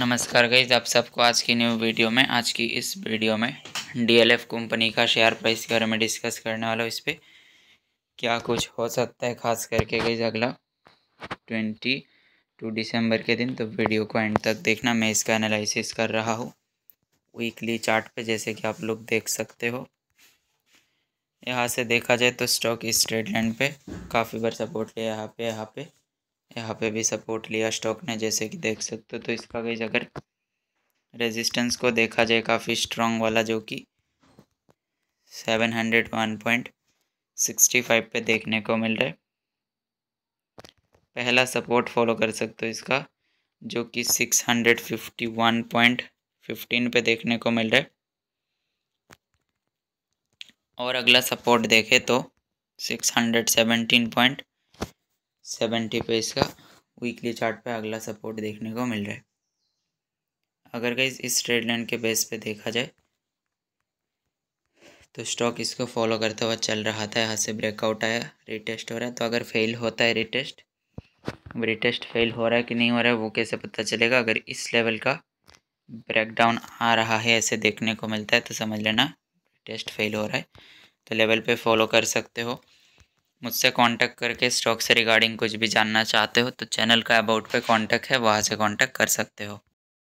नमस्कार गई आप सबको आज की न्यू वीडियो में आज की इस वीडियो में डीएलएफ कंपनी का शेयर प्राइस के बारे में डिस्कस करने वाला हूँ इस पर क्या कुछ हो सकता है खास करके गई अगला ट्वेंटी टू दिसंबर के दिन तो वीडियो को एंड तक देखना मैं इसका एनालिसिस कर रहा हूँ वीकली चार्ट पे जैसे कि आप लोग देख सकते हो यहाँ से देखा जाए तो स्टॉक इस ट्रेड लाइन पे काफ़ी बार सपोर्ट लिया यहाँ पे यहाँ पे यहाँ पे भी सपोर्ट लिया स्टॉक ने जैसे कि देख सकते हो तो इसका गई अगर रेजिस्टेंस को देखा जाए काफ़ी स्ट्रॉन्ग वाला जो कि seven hundred one point sixty five पर देखने को मिल रहा है पहला सपोर्ट फॉलो कर सकते हो इसका जो कि six hundred fifty one point fifteen पे देखने को मिल रहा है और अगला सपोर्ट देखे तो six hundred seventeen point seventy पे इसका वीकली चार्ट पे अगला सपोर्ट देखने को मिल रहा है अगर कहीं इस ट्रेड लाइन के बेस पे देखा जाए तो स्टॉक इसको फॉलो करते हुआ चल रहा था यहाँ से ब्रेकआउट आया रिटेस्ट हो रहा है तो अगर फेल होता है रिटेस्ट अब रिटेस्ट फेल हो रहा है कि नहीं हो रहा है वो कैसे पता चलेगा अगर इस लेवल का ब्रेकडाउन आ रहा है ऐसे देखने को मिलता है तो समझ लेना टेस्ट फेल हो रहा है तो लेवल पे फॉलो कर सकते हो मुझसे कांटेक्ट करके स्टॉक से रिगार्डिंग कुछ भी जानना चाहते हो तो चैनल का अबाउट पे कांटेक्ट है वहाँ से कांटेक्ट कर सकते हो